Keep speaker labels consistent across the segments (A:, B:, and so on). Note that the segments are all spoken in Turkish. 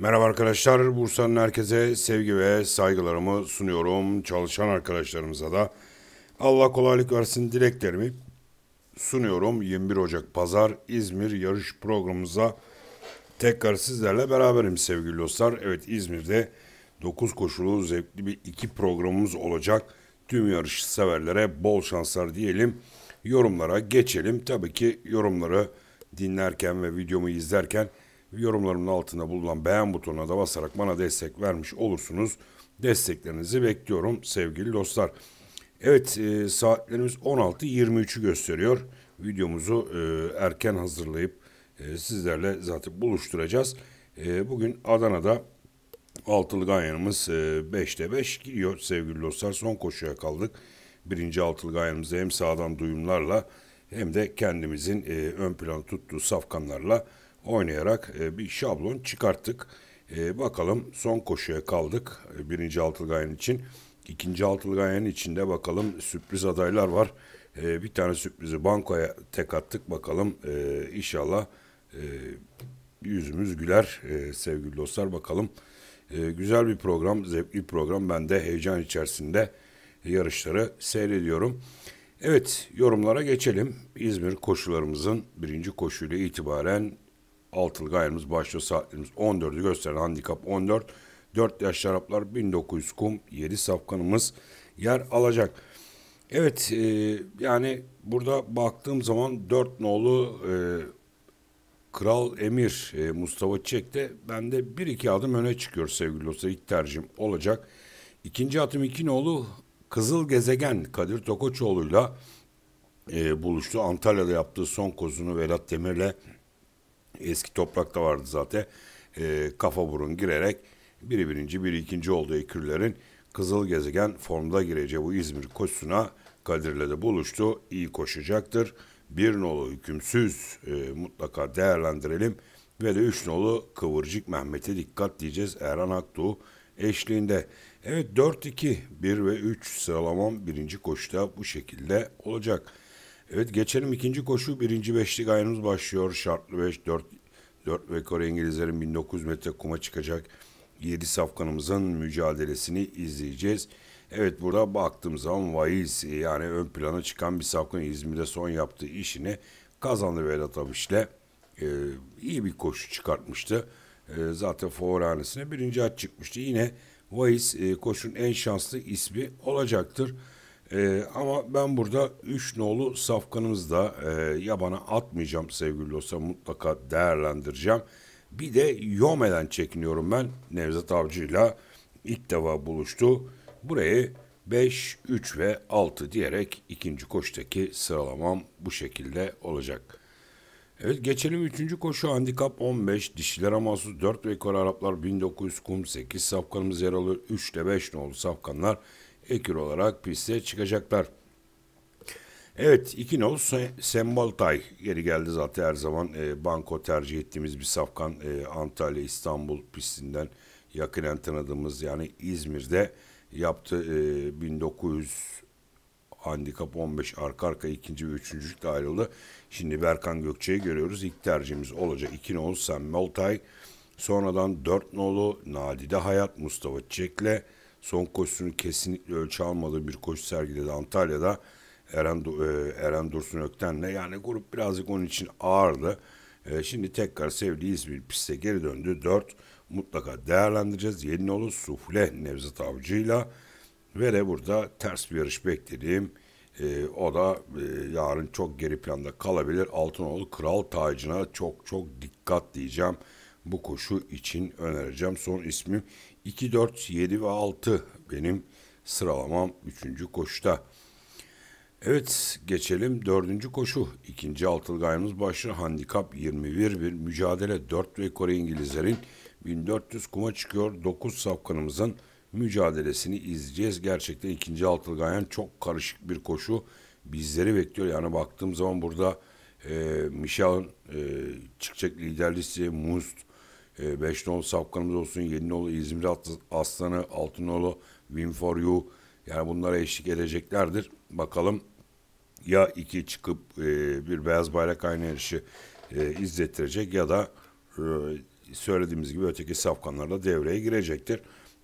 A: Merhaba arkadaşlar, Bursa'nın herkese sevgi ve saygılarımı sunuyorum. Çalışan arkadaşlarımıza da Allah kolaylık versin dileklerimi sunuyorum. 21 Ocak Pazar İzmir yarış programımıza tekrar sizlerle beraberim sevgili dostlar. Evet İzmir'de 9 koşulu zevkli bir iki programımız olacak. Tüm yarış severlere bol şanslar diyelim. Yorumlara geçelim. Tabii ki yorumları dinlerken ve videomu izlerken Yorumlarımın altında bulunan beğen butonuna da basarak bana destek vermiş olursunuz. Desteklerinizi bekliyorum sevgili dostlar. Evet e, saatlerimiz 16.23'ü gösteriyor. Videomuzu e, erken hazırlayıp e, sizlerle zaten buluşturacağız. E, bugün Adana'da altılı ganyanımız e, 5'te 5 gidiyor sevgili dostlar. Son koşuya kaldık. Birinci altılı ganyanımızı hem sağdan duyumlarla hem de kendimizin e, ön plana tuttuğu safkanlarla oynayarak e, bir şablon çıkarttık. E, bakalım son koşuya kaldık e, birinci Altılgayen için. İkinci Altılgayen içinde bakalım sürpriz adaylar var. E, bir tane sürprizi bankoya tek attık. Bakalım e, inşallah yüzümüz güler e, sevgili dostlar. Bakalım güzel bir program, zevkli bir program. Ben de heyecan içerisinde yarışları seyrediyorum. Evet yorumlara geçelim. İzmir koşularımızın birinci koşuyla itibaren altılı gayrımız başlıyor saatlerimiz 14'ü gösteren handikap 14. 4 yaş şaraplar 1900 kum 7 safkanımız yer alacak. Evet e, yani burada baktığım zaman 4 nolu e, Kral Emir e, Mustafa Çiçek de bende bir iki adım öne çıkıyor sevgili dostlar. ilk tercihim olacak. İkinci atım iki nolu Kızıl Gezegen Kadir Tokoçoğlu'yla e, buluştu. Antalya'da yaptığı son kozunu Vedat Demir'le Eski toprakta vardı zaten. E, kafa burun girerek biri birinci, biri ikinci olduğu ekürlerin kızıl gezegen formda gireceği bu İzmir koşusuna Kadir'le de buluştu. İyi koşacaktır. Bir nolu hükümsüz e, mutlaka değerlendirelim. Ve de üç nolu Kıvırcık Mehmet'e dikkat diyeceğiz Erhan Akdoğu eşliğinde. Evet 4-2, 1 ve 3 sıralamam birinci koşuda bu şekilde olacak. Evet geçelim ikinci koşu. Birinci beşlik ayımız başlıyor. Şartlı 5, 4, 4 ve Kore İngilizlerin 1900 metre kuma çıkacak 7 safkanımızın mücadelesini izleyeceğiz. Evet burada baktığım zaman Vaiz yani ön plana çıkan bir safkan İzmir'de son yaptığı işini kazandı Vedat Aviş'le. Ee, iyi bir koşu çıkartmıştı. Ee, zaten fuarhanesine birinci at çıkmıştı. Yine Vaiz e, koşun en şanslı ismi olacaktır. E, ama ben burada 3 nolu safkanımızı da e, yabana atmayacağım sevgili dostlar. Mutlaka değerlendireceğim. Bir de Yome'den çekiniyorum ben. Nevzat Avcı'yla ilk defa buluştu. Burayı 5, 3 ve 6 diyerek ikinci koştaki sıralamam bu şekilde olacak. Evet geçelim 3. koşu handikap 15 dişilere mahsus 4 ve yukarı Araplar 1900 kum 8 safkanımız yer alıyor 3 ile 5 nolu safkanlar ekür olarak piste çıkacaklar. Evet İkinol Sembaltay geri geldi zaten her zaman e, banko tercih ettiğimiz bir safkan e, Antalya İstanbul pistinden yakinen tanıdığımız yani İzmir'de yaptı e, 1900 handikap 15 arka arka ikinci ve üçüncülükle ayrıldı. Şimdi Berkan Gökçe'yi görüyoruz. İlk tercihimiz olacak. 2 nolu Sam Moltay. Sonradan dört nolu Nadide Hayat Mustafa Çek'le son koşusunu kesinlikle ölçü almadığı bir koşu sergiledi Antalya'da. Eren, e, Eren Dursun Ökten'le. Yani grup birazcık onun için ağırdı. E, şimdi tekrar sevdiği İzmir piste geri döndü. 4 mutlaka değerlendireceğiz. Yeninoğlu Sufle Nevzat Avcı'yla ve de burada ters bir yarış beklediğim e, o da e, yarın çok geri planda kalabilir. Altınoğlu Kral Tacı'na çok çok dikkat diyeceğim. Bu koşu için önereceğim. Son ismim 2, 4, 7 ve 6 benim sıralamam 3. koşuda. Evet geçelim 4. koşu. 2. altılı gayemiz başlıyor. Handikap 21 bir mücadele 4 ve Kore İngilizlerin 1400 kuma çıkıyor. 9 safkanımızın mücadelesini izleyeceğiz. Gerçekten 2. altılı gayen çok karışık bir koşu bizleri bekliyor. Yani baktığım zaman burada e, Michel'ın e, çıkacak lider listeye Must, e, Beşnoğlu Safkanımız olsun, Yeninoğlu, İzmir Aslanı, Altınoğlu, Win for You yani bunlara eşlik edeceklerdir. Bakalım ya iki çıkıp e, bir beyaz bayrak aynayışı e, izlettirecek ya da e, söylediğimiz gibi öteki safkanlar da devreye girecektir.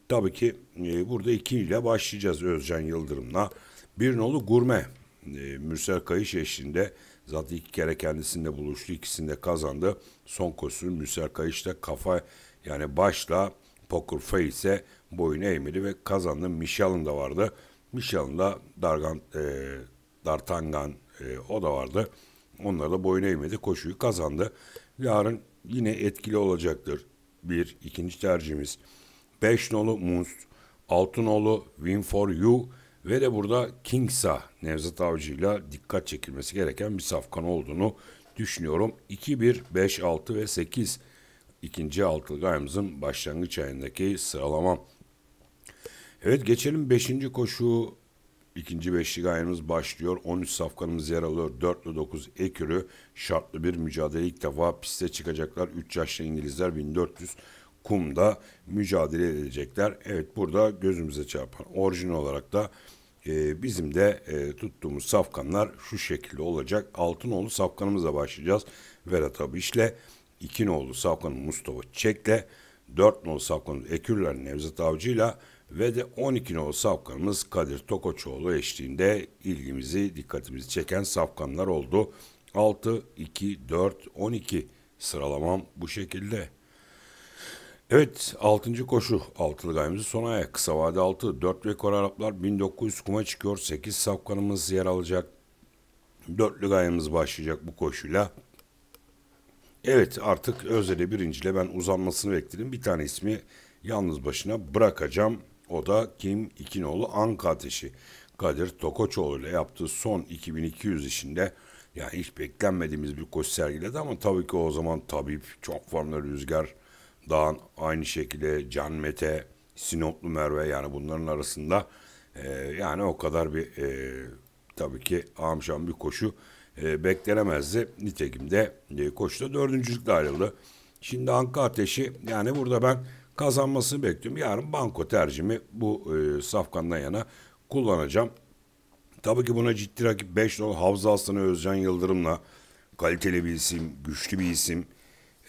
A: Tabii ki e, burada iki ile başlayacağız Özcan Yıldırım'la. Bir nolu gurme e, Mürsel Kayış eşliğinde Zaten iki kere kendisinde buluştu. ikisinde kazandı. Son koşusu Müser Kayış da kafa yani başla Poker Face'e boyun eğmedi ve kazandı. Michelin de vardı. Michelin da Dargan, e, Dartangan e, o da vardı. Onlar da boyun eğmedi. Koşuyu kazandı. Yarın yine etkili olacaktır. Bir, ikinci tercihimiz. Beş nolu Munst, altı nolu Win for You, ve de burada Kingsa Nevzat Avcı ile dikkat çekilmesi gereken bir safkan olduğunu düşünüyorum. 2-1, 5-6 ve 8 ikinci altılı ayımızın başlangıç ayındaki sıralamam. Evet geçelim 5. koşu İkinci beşlik ayarımız başlıyor. 13 safkanımız yer alıyor. 4'lü 9 ekürü. Şartlı bir mücadele ilk defa piste çıkacaklar. 3 yaşlı İngilizler 1400 kumda mücadele edecekler. Evet burada gözümüze çarpan orijinal olarak da e, bizim de e, tuttuğumuz safkanlar şu şekilde olacak. Altınoğlu safkanımızla başlayacağız. Vedat Abiş'le, iki nolu safkanı Mustafa Çek'le, dört nolu safkanı Ekürler Nevzat Avcı'yla ve de 12 nolu safkanımız Kadir Tokoçoğlu eşliğinde ilgimizi, dikkatimizi çeken safkanlar oldu. 6, 2, 4, 12 sıralamam bu şekilde. Evet 6. koşu altılı gayemizi sona ayak. Kısa vade 6. 4 rekor Araplar 1900 kuma çıkıyor. 8 safkanımız yer alacak. Dörtlü gayemiz başlayacak bu koşuyla. Evet artık Özde'de birinciyle ben uzanmasını bekledim. Bir tane ismi yalnız başına bırakacağım. O da Kim İkinoğlu Anka Ateşi. Kadir Tokoçoğlu ile yaptığı son 2200 işinde yani hiç beklenmediğimiz bir koşu sergiledi ama tabii ki o zaman Tabip, Çok Formda Rüzgar, Dağ'ın aynı şekilde Can Mete, Sinoplu Merve yani bunların arasında e, yani o kadar bir e, tabii ki amşan bir koşu e, beklenemezdi. Nitekim de e, koşuda dördüncülükle ayrıldı. Şimdi Anka Ateşi yani burada ben kazanmasını bekliyorum. Yarın banko tercihimi bu e, Safkan'dan yana kullanacağım. Tabii ki buna ciddi rakip 5 nolu Havza Aslan'ı Özcan Yıldırım'la kaliteli bir isim, güçlü bir isim.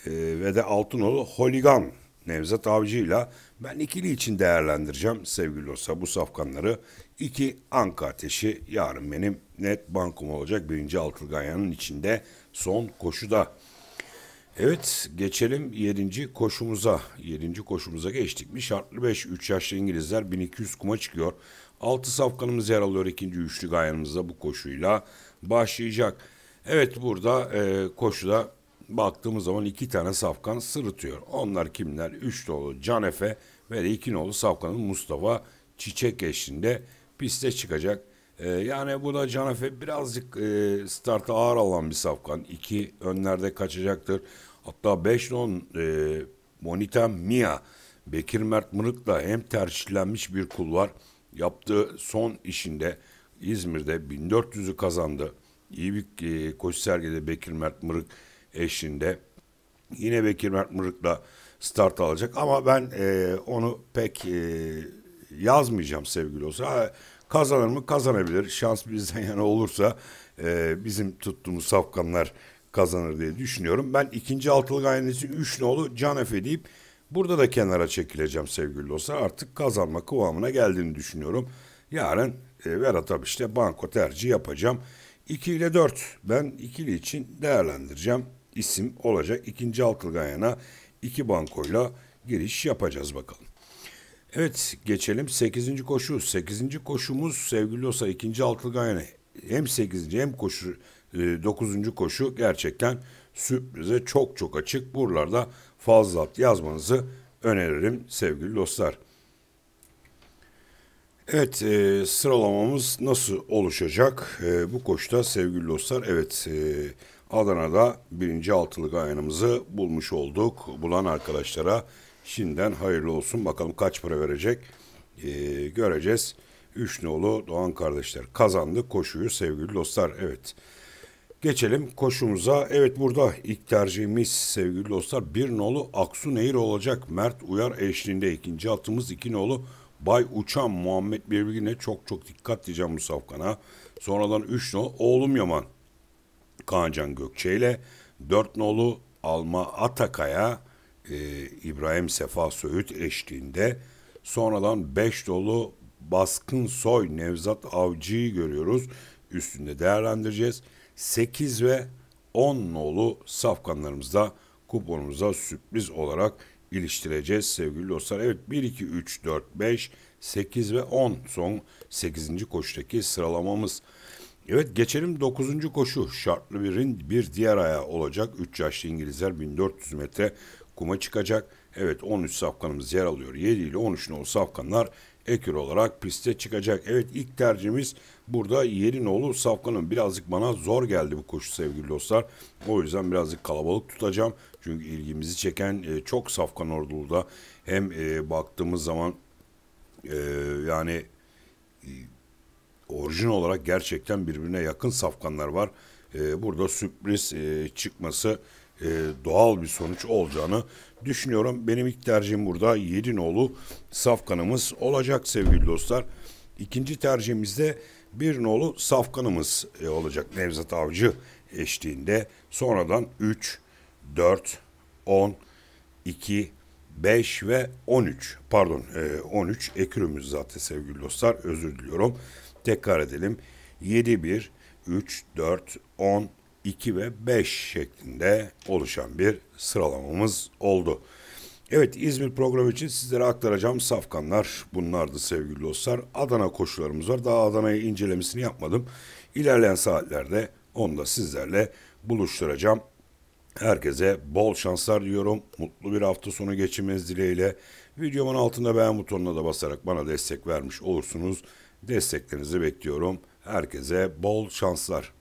A: Ee, ve de altınolu Holigan Nevzat Avcı'yla ben ikili için değerlendireceğim sevgili dostlar bu safkanları. iki Anka ateşi yarın benim net bankum olacak birinci Altılganyan'ın içinde son koşuda. Evet geçelim yedinci koşumuza. yedinci koşumuza geçtik mi şartlı 5 3 yaşlı İngilizler 1200 kuma çıkıyor. altı safkanımız yer alıyor ikinci üçlü gayanımızda bu koşuyla başlayacak. Evet burada e, koşuda baktığımız zaman iki tane safkan sırıtıyor. Onlar kimler? Üç dolu Canefe ve de iki nolu safkanın Mustafa Çiçek eşliğinde piste çıkacak. Ee, yani bu da Canefe birazcık e, starta ağır alan bir safkan. İki önlerde kaçacaktır. Hatta 5 non e, Monita Mia Bekir Mert Mırık'la hem tercihlenmiş bir kul var. yaptığı son işinde İzmir'de 1400'ü kazandı. İyi bir e, koşu sergide Bekir Mert Mırık eşinde. Yine Bekir Mert Mırık'la start alacak ama ben e, onu pek e, yazmayacağım sevgili olsa. Kazanır mı? Kazanabilir. Şans bizden yana olursa e, bizim tuttuğumuz safkanlar kazanır diye düşünüyorum. Ben ikinci altılı gayenesi 3 nolu Can Efe deyip burada da kenara çekileceğim sevgili dostlar. Artık kazanma kıvamına geldiğini düşünüyorum. Yarın e, Berat işte banko tercih yapacağım. 2 ile 4 ben ikili için değerlendireceğim isim olacak. İkinci Halkılgayan'a iki bankoyla giriş yapacağız bakalım. Evet geçelim 8. koşu. 8. koşumuz sevgili olsa 2. Altılgayan'a hem 8. hem koşu 9. E, koşu gerçekten sürprize çok çok açık. Buralarda fazla yazmanızı öneririm sevgili dostlar. Evet e, sıralamamız nasıl oluşacak? E, bu koşta sevgili dostlar evet e, Adana'da birinci altılık ayağımızı bulmuş olduk. Bulan arkadaşlara şimdiden hayırlı olsun. Bakalım kaç para verecek ee, göreceğiz. Üç nolu Doğan kardeşler kazandı koşuyu sevgili dostlar. Evet geçelim koşumuza. Evet burada ilk tercihimiz sevgili dostlar bir nolu Aksu Nehir olacak. Mert Uyar eşliğinde ikinci altımız iki nolu Bay Uçan Muhammed birbirine çok çok dikkat diyeceğim bu safkana. Sonradan üç nolu Oğlum Yaman. Kaancan Gökçe ile dört nolu Alma Atakaya e, İbrahim Sefa Söğüt eşliğinde sonradan beş dolu Baskın Soy Nevzat Avcı'yı görüyoruz. Üstünde değerlendireceğiz. 8 ve 10 nolu safkanlarımızda kuponumuza sürpriz olarak iliştireceğiz sevgili dostlar. Evet 1, 2, 3, 4, 5, 8 ve 10 son 8. koştaki sıralamamız. Evet geçelim 9. koşu. Şartlı birin bir diğer ayağı olacak. 3 yaşlı İngilizler 1400 metre kuma çıkacak. Evet 13 safkanımız yer alıyor. 7 ile 13 nolu safkanlar ekür olarak piste çıkacak. Evet ilk tercihimiz burada nolu Safkan'ın birazcık bana zor geldi bu koşu sevgili dostlar. O yüzden birazcık kalabalık tutacağım. Çünkü ilgimizi çeken e, çok Safkan Ordulu'da hem e, baktığımız zaman e, yani orijin olarak gerçekten birbirine yakın safkanlar var. Ee, burada sürpriz e, çıkması e, doğal bir sonuç olacağını düşünüyorum. Benim ilk tercihim burada 7 nolu safkanımız olacak sevgili dostlar. İkinci tercihimizde bir nolu safkanımız e, olacak Nevzat Avcı eşliğinde. Sonradan 3, 4, 10, 2, 5 ve 13 pardon 13 ekürümüz zaten sevgili dostlar özür diliyorum. Tekrar edelim. 7, 1, 3, 4, 10, 2 ve 5 şeklinde oluşan bir sıralamamız oldu. Evet İzmir programı için sizlere aktaracağım safkanlar bunlardı sevgili dostlar. Adana koşularımız var. Daha Adana'yı incelemesini yapmadım. İlerleyen saatlerde onu da sizlerle buluşturacağım. Herkese bol şanslar diyorum. Mutlu bir hafta sonu geçirmeniz dileğiyle. Videomun altında beğen butonuna da basarak bana destek vermiş olursunuz. Desteklerinizi bekliyorum. Herkese bol şanslar.